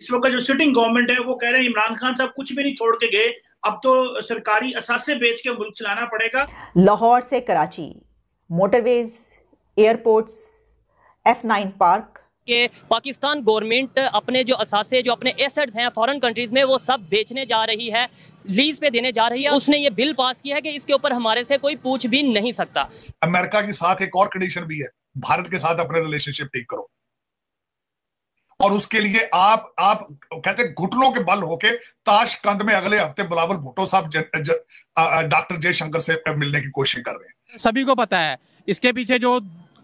इस वक्त जो सिटिंग गवर्नमेंट है वो कह रहे हैं इमरान खान साहब कुछ भी नहीं छोड़ के गए अब तो सरकारी असासे बेच के मुल्क चलाना पड़ेगा लाहौर से Karachi motorways airports F nine park के पाकिस्तान गवर्नमेंट अपने जो असासे जो अपने एसेट्स हैं फॉरेन कंट्रीज़ में वो सब बेचने जा रही है लीज पे देने जा रही है उसने ये बिल पास किया है कि इसके ऊपर हमारे से कोई पूछ भी नहीं सकता अमेरिका के साथ एक और कंडीशन भी है भारत के साथ अपने रिलेशनशिप ठीक करो और उसके लिए आप आप कहते हैं घुटनों के बल होके ताश कंध में अगले हफ्ते बिलावल भुट्टो साहब डॉक्टर जयशंकर से मिलने की कोशिश कर रहे हैं सभी को पता है इसके पीछे जो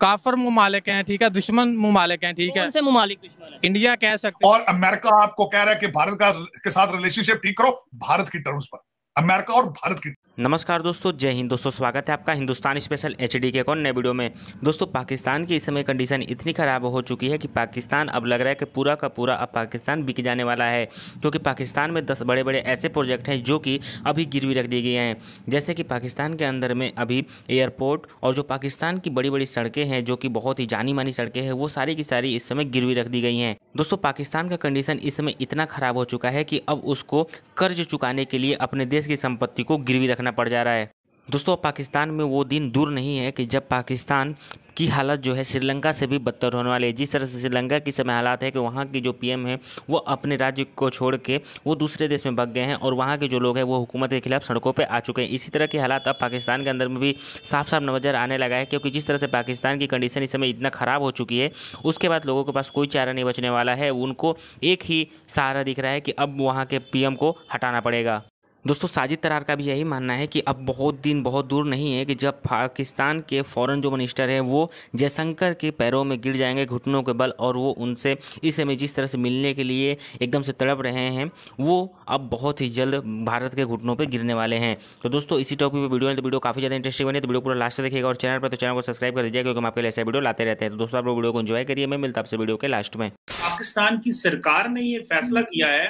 काफर ममालिक हैं ठीक है दुश्मन ममालिक हैं ठीक है ममालिक दुश्मन है इंडिया कह सकते और अमेरिका आपको कह रहा है कि भारत का के साथ रिलेशनशिप ठीक करो भारत की टर्म्स पर अमेरिका और भारत की नमस्कार दोस्तों जय हिंद दोस्तों स्वागत है आपका हिंदुस्तान स्पेशल एच डी के कौन नए वीडियो में दोस्तों पाकिस्तान की इस समय कंडीशन इतनी ख़राब हो चुकी है कि पाकिस्तान अब लग रहा है कि पूरा का पूरा अब पाकिस्तान बिक जाने वाला है क्योंकि पाकिस्तान में दस बड़े बड़े ऐसे प्रोजेक्ट हैं जो कि अभी गिरवी रख दिए गए हैं जैसे कि पाकिस्तान के अंदर में अभी एयरपोर्ट और जो पाकिस्तान की बड़ी बड़ी सड़कें हैं जो कि बहुत ही जानी मानी सड़कें हैं वो सारी की सारी इस समय गिरवी रख दी गई हैं दोस्तों पाकिस्तान का कंडीशन इस समय इतना ख़राब हो चुका है कि अब उसको कर्ज चुकाने के लिए अपने देश देश की संपत्ति को गिरवी रखना पड़ जा रहा है दोस्तों पाकिस्तान में वो दिन दूर नहीं है कि जब पाकिस्तान की हालत जो है श्रीलंका से भी बदतर होने वाली है जिस तरह से श्रीलंका की समय हालात है कि वहाँ की जो पीएम है वो अपने राज्य को छोड़ के वो दूसरे देश में भग गए हैं और वहाँ के जो लोग हैं वो हुकूमत के खिलाफ सड़कों पर आ चुके हैं इसी तरह के हालात अब पाकिस्तान के अंदर में भी साफ साफ नजर आने लगा है क्योंकि जिस तरह से पाकिस्तान की कंडीशन इस समय इतना ख़राब हो चुकी है उसके बाद लोगों के पास कोई चारा नहीं बचने वाला है उनको एक ही सहारा दिख रहा है कि अब वहाँ के पी को हटाना पड़ेगा दोस्तों साजिद तरार का भी यही मानना है कि अब बहुत दिन बहुत दूर नहीं है कि जब पाकिस्तान के फॉरेन जो मिनिस्टर हैं वो जयशंकर के पैरों में गिर जाएंगे घुटनों के बल और वो उनसे इस समय जिस तरह से मिलने के लिए एकदम से तड़प रहे हैं वो अब बहुत ही जल्द भारत के घुटनों पर गिरने वाले हैं तो दोस्तों इसी टॉपिक पर वीडियो है तो वीडियो काफ़ी ज़्यादा इंटरेस्टिंग बनी तो वीडियो पूरा लास्ट से देखिएगा और चैनल पर तो चैनल को सब्सक्राइब कर दीजिए क्योंकि हम आपके लिए ऐसे वीडियो लाते रहते हैं तो दोस्तों आप लोग वीडियो को इन्जॉय करिए मैं मिलता आपसे वीडियो के लास्ट में पाकिस्तान की सरकार ने ये फैसला किया है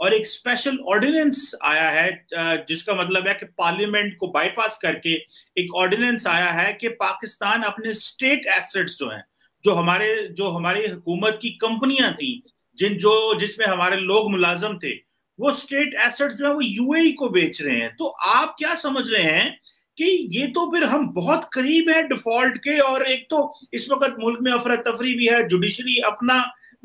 और एक स्पेशल ऑर्डिनेंस आया है जिसका मतलब है कि पार्लियामेंट को बाईपास करके एक ऑर्डिनेंस आया है कि पाकिस्तान अपने स्टेट एसेट्स जो हैं जो हमारे जो हमारी हुकूमत की कंपनियां थी जिन जो जिसमें हमारे लोग मुलाजम थे वो स्टेट एसेट जो है वो यूएई e को बेच रहे हैं तो आप क्या समझ रहे हैं कि ये तो फिर हम बहुत करीब है डिफॉल्ट के और एक तो इस वक्त मुल्क में अफरा तफरी भी है जुडिशरी अपना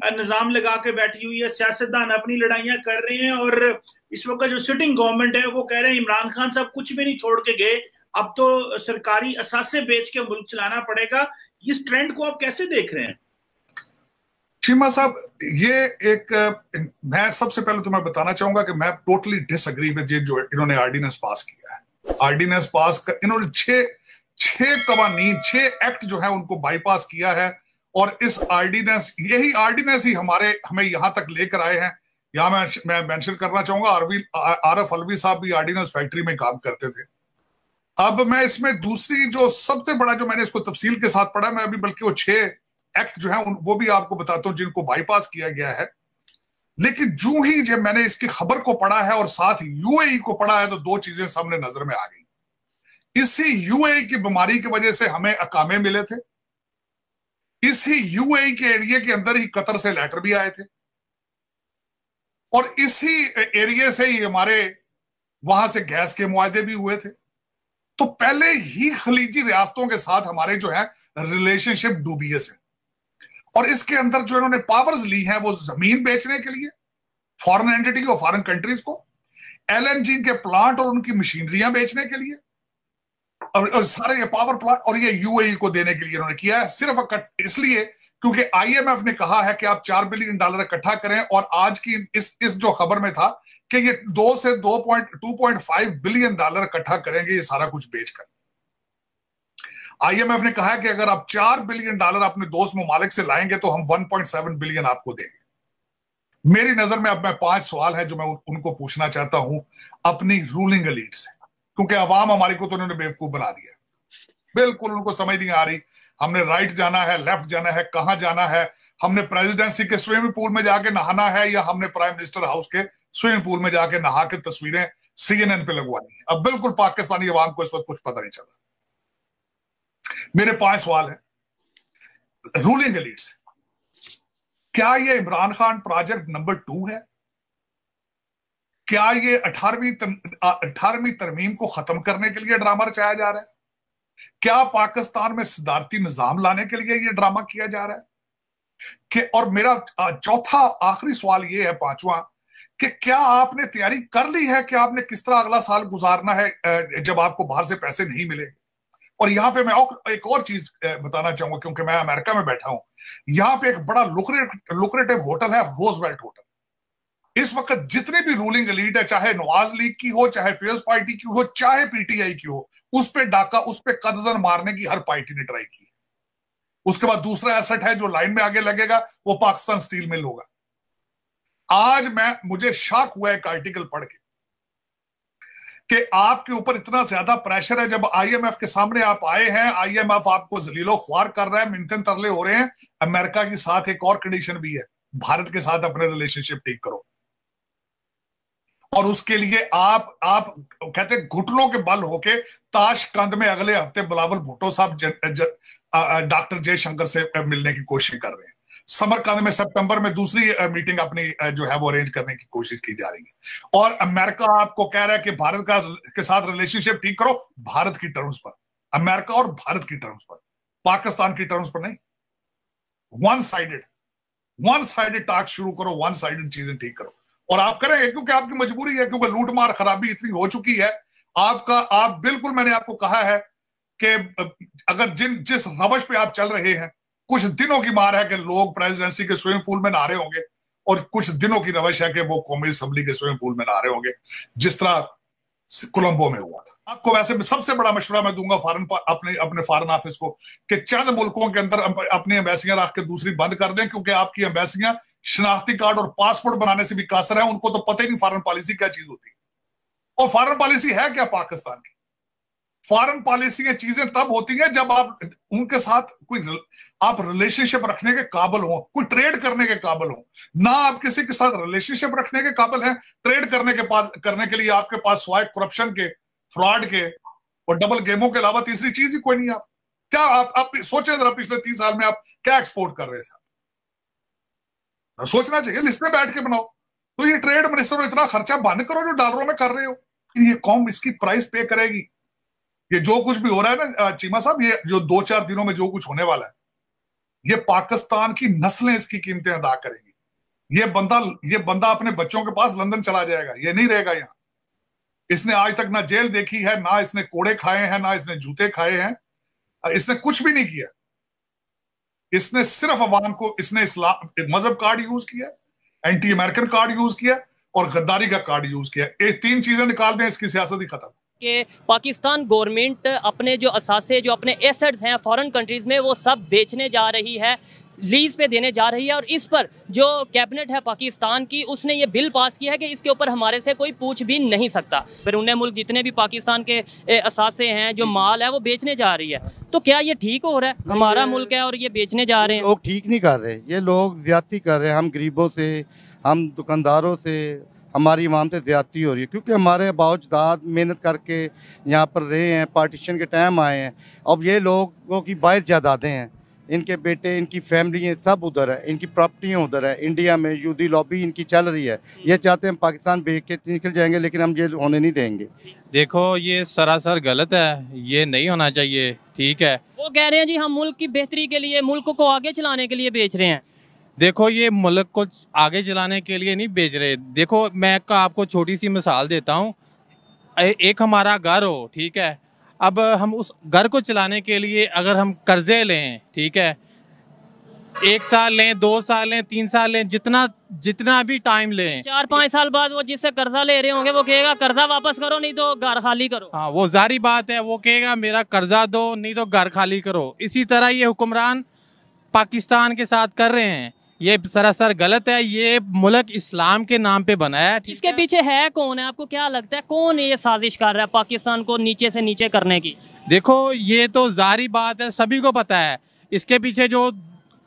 निज़ाम लगा के बैठी हुई है सियासतदान अपनी लड़ाइयां कर रहे हैं और इस वक्त जो सिटिंग गवर्नमेंट है वो कह रहे हैं इमरान खान साहब कुछ भी नहीं छोड़ के गए अब तो सरकारी असासे बेच के मुल्क चलाना पड़ेगा इस ट्रेंड को आप कैसे देख रहे हैं चीमा साहब ये एक मैं सबसे पहले तुम्हें तो बताना चाहूंगा कि मैं टोटली डिसअग्री विद ये जो इन्होंने आर्डिनेंस पास किया है आर्डिनेंस पास कर इन्होंने छह छह कवानी छह एक्ट जो है उनको बाईपास किया है और इस आर्डिनेंस यही आर्डिनेंस ही हमारे हमें यहां तक लेकर आए हैं यहां मैं मैं मेंशन करना चाहूंगा आरवी आर एफ अलवी साहब भी आर्डिनेंस फैक्ट्री में काम करते थे अब मैं इसमें दूसरी जो सबसे बड़ा जो मैंने इसको तफसील के साथ पढ़ा मैं अभी बल्कि वो छह एक्ट जो है वो भी आपको बताता हूँ जिनको बाईपास किया गया है लेकिन जो ही जब मैंने इसकी खबर को पढ़ा है और साथ यूएई e को पढ़ा है तो दो चीजें सामने नजर में आ गई इसी यूएई e की बीमारी की वजह से हमें अकामे मिले थे इस ही यूएई के एरिया के अंदर ही कतर से लेटर भी आए थे और इसी एरिया से ही हमारे वहां से गैस के मुआदे भी हुए थे तो पहले ही खलीजी रियासतों के साथ हमारे जो है रिलेशनशिप डूबियस है और इसके अंदर जो इन्होंने पावर्स ली हैं वो जमीन बेचने के लिए फॉरेन एंटिटी को फॉरेन कंट्रीज को एलएनजी के प्लांट और उनकी मशीनरियां बेचने के लिए और सारे ये पावर प्लांट और ये यूएई e को देने के लिए उन्होंने किया है सिर्फ इसलिए क्योंकि आईएमएफ ने कहा है कि आप चार बिलियन डॉलर इकट्ठा करें और आज की इस इस जो खबर में था कि ये दो से दो point two point five billion dollar इकट्ठा करेंगे ये सारा कुछ बेचकर आईएमएफ ने कहा है कि अगर आप चार बिलियन डॉलर अपने दोस्त ममालिक से लाएंगे तो हम वन पॉइंट सेवन बिलियन आपको देंगे मेरी नजर में अब मैं पांच सवाल है जो मैं उनको पूछना चाहता हूं अपनी रूलिंग लीड से क्योंकि अवाम हमारी को तो उन्होंने बेवकूफ बना दिया बिल्कुल उनको समझ नहीं आ रही हमने राइट जाना है लेफ्ट जाना है कहां जाना है हमने प्रेसिडेंसी के स्विमिंग पूल में जाके नहाना है या हमने प्राइम मिनिस्टर हाउस के स्विमिंग पूल में जाके नहा के तस्वीरें सीएनएन पे लगवानी है अब बिल्कुल पाकिस्तानी अवाम को इस वक्त कुछ पता नहीं चल रहा मेरे पांच सवाल है रूलिंग एलिट क्या ये Imran Khan project number two है क्या ये अठारहवीं अठारहवीं तरमीम को खत्म करने के लिए ड्रामा रचाया जा रहा है क्या पाकिस्तान में सिद्धार्थी निजाम लाने के लिए ये ड्रामा किया जा रहा है कि और मेरा चौथा आखिरी सवाल ये है पांचवा कि क्या आपने तैयारी कर ली है कि आपने किस तरह अगला साल गुजारना है जब आपको बाहर से पैसे नहीं मिलेंगे और यहां पे मैं और एक और चीज बताना चाहूंगा क्योंकि मैं अमेरिका में बैठा हूं यहाँ पे एक बड़ा लुक्रेटिव होटल है रोजवेल्ट होटल इस वक्त जितने भी रूलिंग एलीट है चाहे नवाज लीग की हो चाहे पीएस पार्टी की हो चाहे पीटीआई की हो उस पर डाका उस पर कदजन मारने की हर पार्टी ने ट्राई की उसके बाद दूसरा एसेट है जो लाइन में आगे लगेगा वो पाकिस्तान स्टील मिल होगा आज मैं मुझे शक हुआ एक आर्टिकल पढ़ के कि आपके ऊपर इतना ज्यादा प्रेशर है जब आईएमएफ के सामने आप आए हैं आईएमएफ आपको जलीलो ख्वार कर रहा है मिंथन तरले हो रहे हैं अमेरिका के साथ एक और कंडीशन भी है भारत के साथ अपने रिलेशनशिप ठीक करो और उसके लिए आप आप कहते घुटनों के बल होके कंध में अगले हफ्ते बिलावल भुट्टो साहब डॉक्टर जयशंकर से मिलने की कोशिश कर रहे हैं समरकंद में सितंबर में दूसरी मीटिंग अपनी जो है वो अरेंज करने की कोशिश की जा रही है और अमेरिका आपको कह रहा है कि भारत का के साथ रिलेशनशिप ठीक करो भारत की टर्म्स पर अमेरिका और भारत की टर्म्स पर पाकिस्तान की टर्म्स पर नहीं one sided one sided task शुरू करो वन साइडेड चीजें ठीक करो और आप करेंगे क्योंकि आपकी मजबूरी है क्योंकि लूटमार खराबी इतनी हो चुकी है आपका आप बिल्कुल मैंने आपको कहा है कि अगर जिन जिस हवश पे आप चल रहे हैं कुछ दिनों की मार है कि लोग प्रेसिडेंसी के स्विमिंग पूल में नारे रहे होंगे और कुछ दिनों की रवश है कि वो कौमी असम्बली के स्विमिंग पूल में नारे रहे होंगे जिस तरह कोलंबो में हुआ था आपको वैसे सबसे बड़ा मशवरा मैं दूंगा फॉरन अपने अपने फॉरन ऑफिस को कि चंद मुल्कों के अंदर अपनी अम्बेसियां रख के दूसरी बंद कर दें क्योंकि आपकी अम्बेसियां शनाख्ती कार्ड और पासपोर्ट बनाने से भी कासर है उनको तो पता ही नहीं फॉरन पॉलिसी क्या चीज होती है और फॉरन पॉलिसी है क्या पाकिस्तान की फॉरन पॉलिसी ये चीजें तब होती हैं जब आप उनके साथ कोई आप रिलेशनशिप रखने के काबिल हो कोई ट्रेड करने के काबल हो ना आप किसी के साथ रिलेशनशिप रखने के काबिल हैं ट्रेड करने के पास करने के लिए आपके पास स्वाय करप्शन के फ्रॉड के और डबल गेमों के अलावा तीसरी चीज ही कोई नहीं आप क्या आप, आप सोचे जरा पिछले तीन साल में आप क्या एक्सपोर्ट कर रहे थे तो सोचना चाहिए लिस्ट में बैठ के बनाओ तो ये ट्रेड मिनिस्टर इतना खर्चा बंद करो जो डॉलरों में कर रहे हो ये कॉम इसकी प्राइस पे करेगी ये जो कुछ भी हो रहा है ना चीमा साहब ये जो दो चार दिनों में जो कुछ होने वाला है ये पाकिस्तान की नस्लें इसकी कीमतें अदा करेंगी ये बंदा ये बंदा अपने बच्चों के पास लंदन चला जाएगा ये नहीं रहेगा यहाँ इसने आज तक ना जेल देखी है ना इसने कोड़े खाए हैं ना इसने जूते खाए हैं इसने कुछ भी नहीं किया इसने सिर्फ अवाम को इसने इस्लाम मजहब कार्ड यूज किया एंटी अमेरिकन कार्ड यूज किया और गद्दारी का कार्ड यूज किया ये तीन चीजें निकाल दें इसकी सियासत ही खत्म के पाकिस्तान गवर्नमेंट अपने जो असासे जो अपने एसेट्स हैं फॉरेन कंट्रीज़ में वो सब बेचने जा रही है लीज पे देने जा रही है और इस पर जो कैबिनेट है पाकिस्तान की उसने ये बिल पास किया है कि इसके ऊपर हमारे से कोई पूछ भी नहीं सकता फिर उन्हें मुल्क जितने भी पाकिस्तान के असासे हैं जो माल है वो बेचने जा रही है तो क्या ये ठीक हो रहा है हमारा मुल्क है और ये बेचने जा रहे हैं लोग ठीक नहीं कर रहे ये लोग ज्यादा कर रहे हैं हम गरीबों से हम दुकानदारों से हमारी इमाम से ज़्यादती हो रही है क्योंकि हमारे बावजदाद मेहनत करके यहाँ पर रहे हैं पार्टीशन के टाइम आए हैं अब ये लोगों की बाहर जायदादें हैं इनके बेटे इनकी फैमिली सब उधर है इनकी प्रॉपर्टियाँ उधर है इंडिया में यूदी लॉबी इनकी चल रही है ये हम्म। चाहते हैं हम पाकिस्तान बेच के निकल जाएंगे लेकिन हम ये होने नहीं देंगे देखो ये सरासर गलत है ये नहीं होना चाहिए ठीक है वो कह रहे हैं जी हम मुल्क की बेहतरी के लिए मुल्क को आगे चलाने के लिए बेच रहे हैं देखो ये मुल्क को आगे चलाने के लिए नहीं बेच रहे देखो मैं आपको छोटी सी मिसाल देता हूँ एक हमारा घर हो ठीक है अब हम उस घर को चलाने के लिए अगर हम कर्जे लें ठीक है एक साल लें दो साल लें तीन साल लें जितना जितना भी टाइम लें चार पाँच साल बाद वो जिससे कर्जा ले रहे होंगे वो कहेगा कर्जा वापस करो नहीं तो घर खाली करो हाँ वो जारी बात है वो कहेगा मेरा कर्जा दो नहीं तो घर खाली करो इसी तरह ये हुक्मरान पाकिस्तान के साथ कर रहे हैं ये सरासर गलत है ये मुल्क इस्लाम के नाम पे बना है इसके है? पीछे है कौन है आपको क्या लगता है कौन ये साजिश कर रहा है पाकिस्तान को नीचे से नीचे करने की देखो ये तो जारी बात है सभी को पता है इसके पीछे जो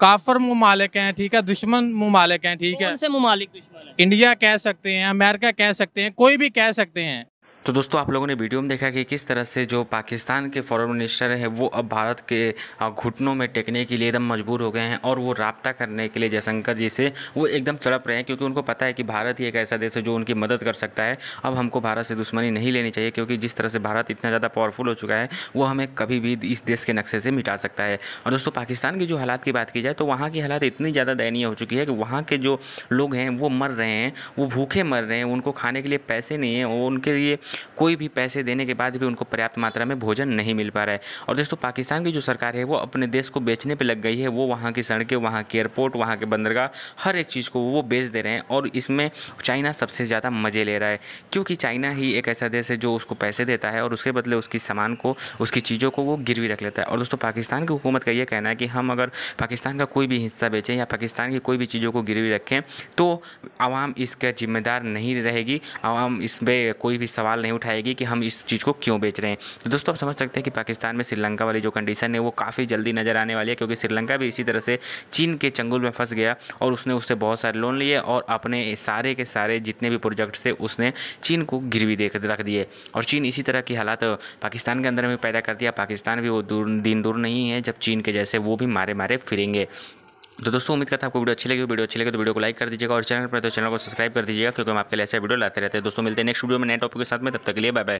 काफर ममालिक हैं ठीक है दुश्मन ममालिक हैं ठीक है, है? ममालिक इंडिया कह सकते हैं अमेरिका कह सकते हैं कोई भी कह सकते हैं तो दोस्तों आप लोगों ने वीडियो में देखा कि किस तरह से जो पाकिस्तान के फॉरेन मिनिस्टर हैं वो अब भारत के घुटनों में टेकने के लिए एकदम मजबूर हो गए हैं और वो रबता करने के लिए जयशंकर जी से वो एकदम तड़प रहे हैं क्योंकि उनको पता है कि भारत ही एक ऐसा देश है जो उनकी मदद कर सकता है अब हमको भारत से दुश्मनी नहीं लेनी चाहिए क्योंकि जिस तरह से भारत इतना ज़्यादा पावरफुल हो चुका है वो हमें कभी भी इस देश के नक्शे से मिटा सकता है और दोस्तों पाकिस्तान की जो हालात की बात की जाए तो वहाँ की हालात इतनी ज़्यादा दयनीय हो चुकी है कि वहाँ के जो लोग हैं वो मर रहे हैं वो भूखे मर रहे हैं उनको खाने के लिए पैसे नहीं हैं उनके लिए कोई भी पैसे देने के बाद भी उनको पर्याप्त मात्रा में भोजन नहीं मिल पा रहा है और दोस्तों पाकिस्तान की जो सरकार है वो अपने देश को बेचने पर लग गई है वो वहाँ की सड़कें वहाँ के एयरपोर्ट वहाँ के बंदरगाह हर एक चीज़ को वो बेच दे रहे हैं और इसमें चाइना सबसे ज़्यादा मज़े ले रहा है क्योंकि चाइना ही एक ऐसा देश है जो उसको पैसे देता है और उसके बदले उसकी सामान को उसकी चीज़ों को वो गिरवी रख लेता है और दोस्तों पाकिस्तान की हुकूमत का ये कहना है कि हम अगर पाकिस्तान का कोई भी हिस्सा बेचें या पाकिस्तान की कोई भी चीज़ों को गिरवी रखें तो आवाम इसका जिम्मेदार नहीं रहेगी आवाम इस पर कोई भी सवाल सवाल नहीं उठाएगी कि हम इस चीज़ को क्यों बेच रहे हैं तो दोस्तों आप समझ सकते हैं कि पाकिस्तान में श्रीलंका वाली जो कंडीशन है वो काफ़ी जल्दी नज़र आने वाली है क्योंकि श्रीलंका भी इसी तरह से चीन के चंगुल में फंस गया और उसने उससे बहुत सारे लोन लिए और अपने सारे के सारे जितने भी प्रोजेक्ट थे उसने चीन को गिरवी दे रख दिए और चीन इसी तरह की हालात पाकिस्तान के अंदर में पैदा कर दिया पाकिस्तान भी वो दूर दिन दूर नहीं है जब चीन के जैसे वो भी मारे मारे फिरेंगे तो दोस्तों उम्मीद करता है आपको वीडियो अच्छी लगी वीडियो अच्छी लगे तो वीडियो को लाइक कर दीजिएगा और चैनल पर तो चैनल को सब्सक्राइब कर दीजिएगा क्योंकि हम आपके लिए ऐसे वीडियो लाते रहते हैं दोस्तों मिलते हैं नेक्स्ट वीडियो में नए टॉपिक के साथ में तब तक के लिए बाय बाय